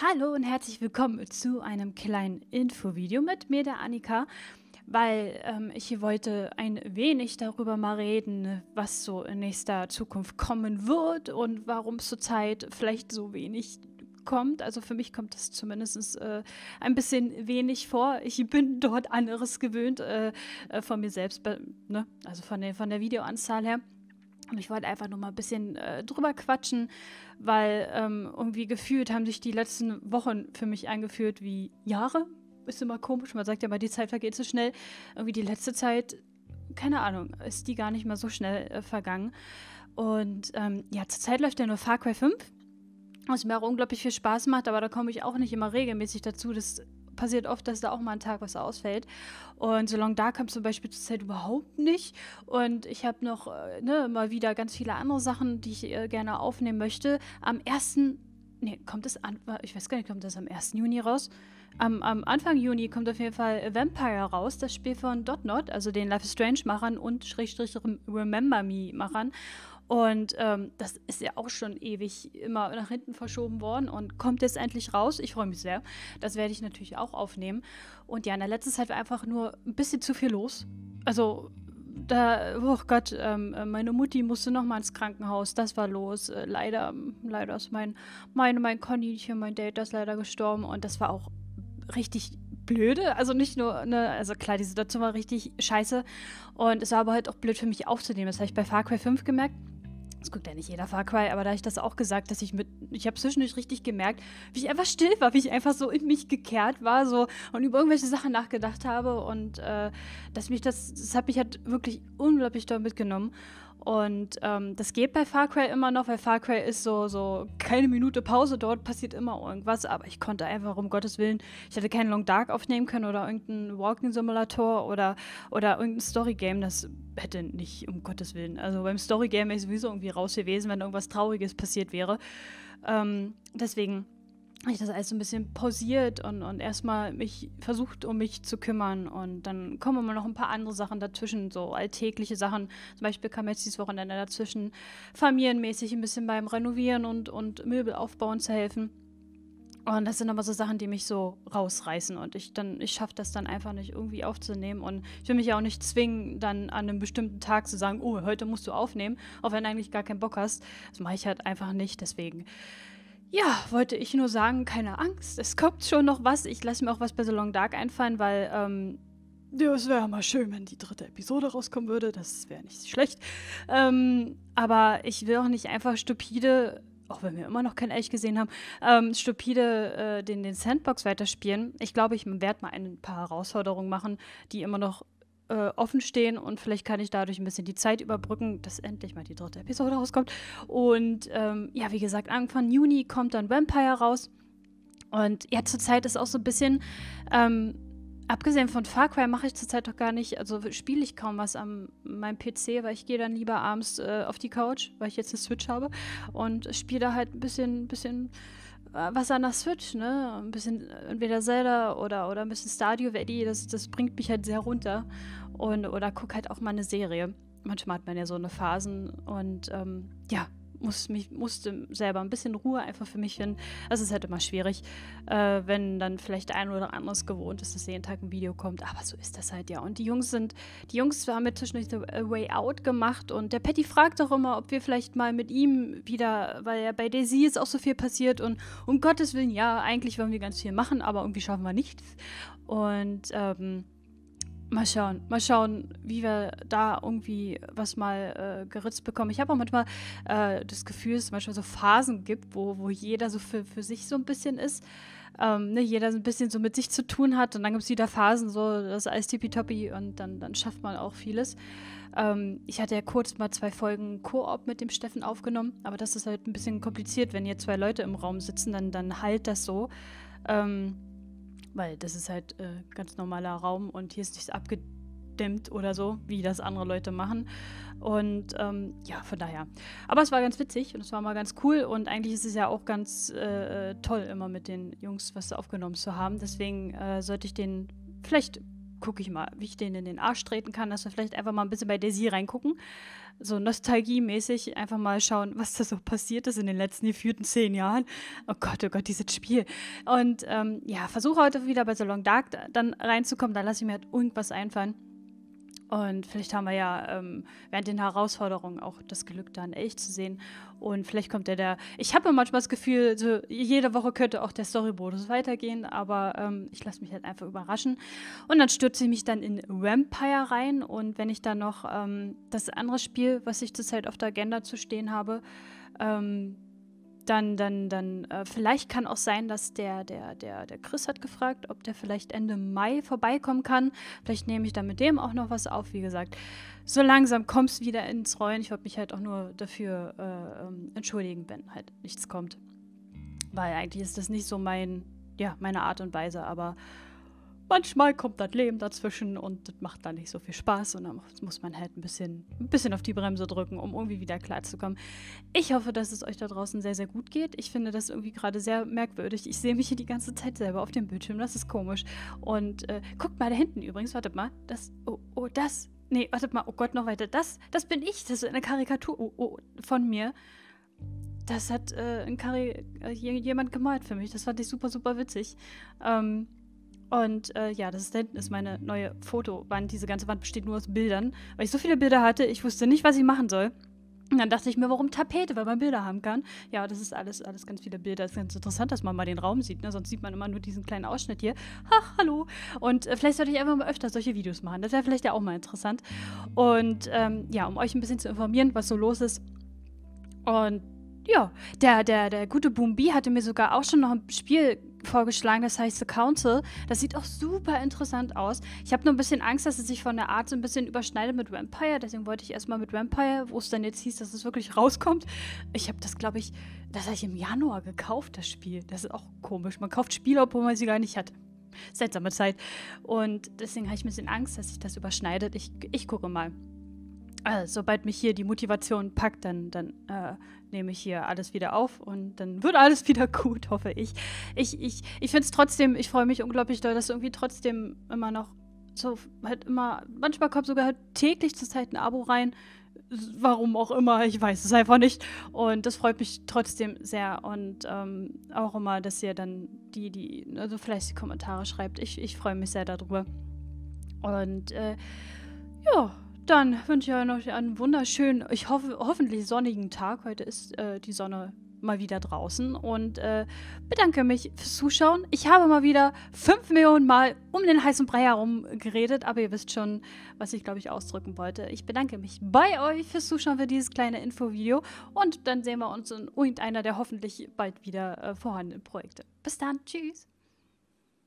Hallo und herzlich willkommen zu einem kleinen Infovideo mit mir, der Annika, weil ähm, ich wollte ein wenig darüber mal reden, was so in nächster Zukunft kommen wird und warum es zurzeit vielleicht so wenig kommt. Also für mich kommt das zumindest äh, ein bisschen wenig vor. Ich bin dort anderes gewöhnt äh, äh von mir selbst, ne? also von der, von der Videoanzahl her. Und ich wollte einfach nur mal ein bisschen äh, drüber quatschen, weil ähm, irgendwie gefühlt haben sich die letzten Wochen für mich angefühlt wie Jahre. Ist immer komisch, man sagt ja mal, die Zeit vergeht so schnell. Irgendwie die letzte Zeit, keine Ahnung, ist die gar nicht mal so schnell äh, vergangen. Und ähm, ja, zurzeit läuft ja nur Far Cry 5, was mir auch unglaublich viel Spaß macht, aber da komme ich auch nicht immer regelmäßig dazu, das passiert oft, dass da auch mal ein Tag was ausfällt. Und Salon da kam zum Beispiel zur Zeit überhaupt nicht. Und ich habe noch äh, ne, mal wieder ganz viele andere Sachen, die ich äh, gerne aufnehmen möchte. Am 1. Nee, kommt das an? Äh, ich weiß gar nicht, kommt das am 1. Juni raus? Am, am, Anfang Juni kommt auf jeden Fall Vampire raus, das Spiel von Dotnot, also den Life is Strange-Machern und Remember Me-Machern. Und ähm, das ist ja auch schon ewig immer nach hinten verschoben worden und kommt jetzt endlich raus. Ich freue mich sehr. Das werde ich natürlich auch aufnehmen. Und ja, in der letzten Zeit war einfach nur ein bisschen zu viel los. Also da, oh Gott, ähm, meine Mutti musste nochmal ins Krankenhaus, das war los. Äh, leider, leider ist mein, mein, mein Kaninchen, mein Date, das ist leider gestorben und das war auch richtig blöde. Also nicht nur, ne, also klar, die Situation war richtig scheiße und es war aber halt auch blöd für mich aufzunehmen. Das habe ich bei Far Cry 5 gemerkt. Das guckt ja nicht jeder Far Cry, aber da ich das auch gesagt, dass ich mit, ich habe zwischendurch richtig gemerkt, wie ich einfach still war, wie ich einfach so in mich gekehrt war so und über irgendwelche Sachen nachgedacht habe und äh, dass mich das, das hat mich halt wirklich unglaublich doll mitgenommen und ähm, das geht bei Far Cry immer noch, weil Far Cry ist so, so keine Minute Pause, dort passiert immer irgendwas, aber ich konnte einfach um Gottes Willen, ich hätte keinen Long Dark aufnehmen können oder irgendeinen Walking Simulator oder, oder irgendein Story Game, das hätte nicht, um Gottes Willen. Also beim Story Game wäre ich sowieso irgendwie raus gewesen, wenn irgendwas Trauriges passiert wäre. Ähm, deswegen habe ich das alles so ein bisschen pausiert und, und erstmal mich versucht, um mich zu kümmern. Und dann kommen immer noch ein paar andere Sachen dazwischen, so alltägliche Sachen. Zum Beispiel kam jetzt dieses Wochenende dazwischen, familienmäßig ein bisschen beim Renovieren und, und Möbel aufbauen zu helfen. Und das sind aber so Sachen, die mich so rausreißen. Und ich dann, ich schaffe das dann einfach nicht irgendwie aufzunehmen. Und ich will mich ja auch nicht zwingen, dann an einem bestimmten Tag zu sagen, oh, heute musst du aufnehmen, auch wenn du eigentlich gar keinen Bock hast. Das mache ich halt einfach nicht. Deswegen ja, wollte ich nur sagen, keine Angst. Es kommt schon noch was. Ich lasse mir auch was bei The Long Dark einfallen, weil ähm, ja, es wäre mal schön, wenn die dritte Episode rauskommen würde. Das wäre nicht schlecht. Ähm, aber ich will auch nicht einfach stupide, auch wenn wir immer noch kein Elch gesehen haben, ähm, stupide äh, den, den Sandbox weiterspielen. Ich glaube, ich werde mal ein paar Herausforderungen machen, die immer noch äh, offen stehen und vielleicht kann ich dadurch ein bisschen die Zeit überbrücken, dass endlich mal die dritte Episode rauskommt. Und ähm, ja, wie gesagt, Anfang Juni kommt dann Vampire raus. Und ja, zurzeit ist auch so ein bisschen, ähm, abgesehen von Far Cry mache ich zurzeit doch gar nicht, also spiele ich kaum was am meinem PC, weil ich gehe dann lieber abends äh, auf die Couch, weil ich jetzt eine Switch habe und spiele da halt ein bisschen, bisschen äh, was an der switch, ne? Ein bisschen entweder Zelda oder, oder ein bisschen Stadio Valley, das, das bringt mich halt sehr runter. Und, oder guck halt auch mal eine Serie. Manchmal hat man ja so eine Phasen und ähm, ja, muss mich, musste selber ein bisschen Ruhe einfach für mich hin. Das also ist halt immer schwierig, äh, wenn dann vielleicht ein oder anderes gewohnt ist, dass jeden Tag ein Video kommt. Aber so ist das halt ja. Und die Jungs sind, die Jungs haben mit zwischendurch The Way Out gemacht und der Patty fragt auch immer, ob wir vielleicht mal mit ihm wieder, weil ja bei Daisy ist auch so viel passiert und um Gottes Willen, ja, eigentlich wollen wir ganz viel machen, aber irgendwie schaffen wir nichts. Und ähm, Mal schauen, mal schauen, wie wir da irgendwie was mal äh, geritzt bekommen. Ich habe auch manchmal äh, das Gefühl, dass es manchmal so Phasen gibt, wo, wo jeder so für, für sich so ein bisschen ist. Ähm, ne, jeder so ein bisschen so mit sich zu tun hat und dann gibt es wieder Phasen, so das ist alles tippitoppi und dann, dann schafft man auch vieles. Ähm, ich hatte ja kurz mal zwei Folgen Koop mit dem Steffen aufgenommen, aber das ist halt ein bisschen kompliziert, wenn hier zwei Leute im Raum sitzen, dann, dann halt das so. Ähm, weil das ist halt äh, ganz normaler Raum und hier ist nichts abgedämmt oder so, wie das andere Leute machen. Und ähm, ja, von daher. Aber es war ganz witzig und es war mal ganz cool und eigentlich ist es ja auch ganz äh, äh toll, immer mit den Jungs was aufgenommen zu haben. Deswegen äh, sollte ich den vielleicht gucke ich mal, wie ich den in den Arsch treten kann, dass wir vielleicht einfach mal ein bisschen bei Desi reingucken. So nostalgiemäßig einfach mal schauen, was da so passiert ist in den letzten geführten zehn Jahren. Oh Gott, oh Gott, dieses Spiel. Und ähm, ja, versuche heute wieder bei Salon Dark dann reinzukommen. Da lasse ich mir halt irgendwas einfallen. Und vielleicht haben wir ja ähm, während den Herausforderungen auch das Glück, dann echt zu sehen. Und vielleicht kommt ja da. Ich habe manchmal das Gefühl, so jede Woche könnte auch der Storybonus weitergehen, aber ähm, ich lasse mich halt einfach überraschen. Und dann stürze ich mich dann in Vampire rein. Und wenn ich dann noch ähm, das andere Spiel, was ich zurzeit auf der Agenda zu stehen habe, ähm, dann, dann, dann, äh, vielleicht kann auch sein, dass der, der, der, der Chris hat gefragt, ob der vielleicht Ende Mai vorbeikommen kann. Vielleicht nehme ich dann mit dem auch noch was auf, wie gesagt. So langsam kommst du wieder ins Rollen. Ich wollte mich halt auch nur dafür äh, ähm, entschuldigen, wenn halt nichts kommt. Weil eigentlich ist das nicht so mein, ja, meine Art und Weise, aber manchmal kommt das Leben dazwischen und das macht dann nicht so viel Spaß und dann muss man halt ein bisschen, ein bisschen auf die Bremse drücken, um irgendwie wieder klarzukommen. Ich hoffe, dass es euch da draußen sehr, sehr gut geht. Ich finde das irgendwie gerade sehr merkwürdig. Ich sehe mich hier die ganze Zeit selber auf dem Bildschirm, das ist komisch. Und äh, guckt mal da hinten übrigens, wartet mal, das, oh, oh, das, nee, wartet mal, oh Gott, noch weiter, das, das bin ich, das ist eine Karikatur oh, oh, von mir. Das hat äh, ein Kari äh, jemand gemalt für mich. Das fand ich super, super witzig. Ähm, und äh, ja, das ist, da hinten ist meine neue Fotowand. Diese ganze Wand besteht nur aus Bildern. Weil ich so viele Bilder hatte, ich wusste nicht, was ich machen soll. Und dann dachte ich mir, warum Tapete, weil man Bilder haben kann. Ja, das ist alles, alles ganz viele Bilder. Es ist ganz interessant, dass man mal den Raum sieht. Ne? Sonst sieht man immer nur diesen kleinen Ausschnitt hier. Ach, hallo. Und äh, vielleicht sollte ich einfach mal öfter solche Videos machen. Das wäre vielleicht ja auch mal interessant. Und ähm, ja, um euch ein bisschen zu informieren, was so los ist. Und ja, der, der, der gute Boombi hatte mir sogar auch schon noch ein Spiel vorgeschlagen, das heißt The Council. Das sieht auch super interessant aus. Ich habe nur ein bisschen Angst, dass es sich von der Art so ein bisschen überschneidet mit Vampire. Deswegen wollte ich erstmal mit Vampire, wo es dann jetzt hieß, dass es wirklich rauskommt. Ich habe das, glaube ich, das habe ich im Januar gekauft, das Spiel. Das ist auch komisch. Man kauft Spiele, obwohl man sie gar nicht hat. Seltsame Zeit. Und deswegen habe ich ein bisschen Angst, dass sich das überschneidet. Ich, ich gucke mal. Also, sobald mich hier die Motivation packt, dann, dann äh, nehme ich hier alles wieder auf und dann wird alles wieder gut, hoffe ich. Ich, ich, ich finde es trotzdem, ich freue mich unglaublich doll, dass irgendwie trotzdem immer noch so halt immer, manchmal kommt sogar halt täglich zur Zeit ein Abo rein. Warum auch immer, ich weiß es einfach nicht. Und das freut mich trotzdem sehr. Und ähm, auch immer, dass ihr dann die, die, also vielleicht die Kommentare schreibt. Ich, ich freue mich sehr darüber. Und äh, ja. Dann wünsche ich euch noch einen wunderschönen, ich hoffe, hoffentlich sonnigen Tag. Heute ist äh, die Sonne mal wieder draußen und äh, bedanke mich fürs Zuschauen. Ich habe mal wieder fünf Millionen Mal um den heißen Brei herum geredet, aber ihr wisst schon, was ich glaube ich ausdrücken wollte. Ich bedanke mich bei euch fürs Zuschauen für dieses kleine Infovideo und dann sehen wir uns in irgendeiner der hoffentlich bald wieder äh, vorhandenen Projekte. Bis dann, tschüss!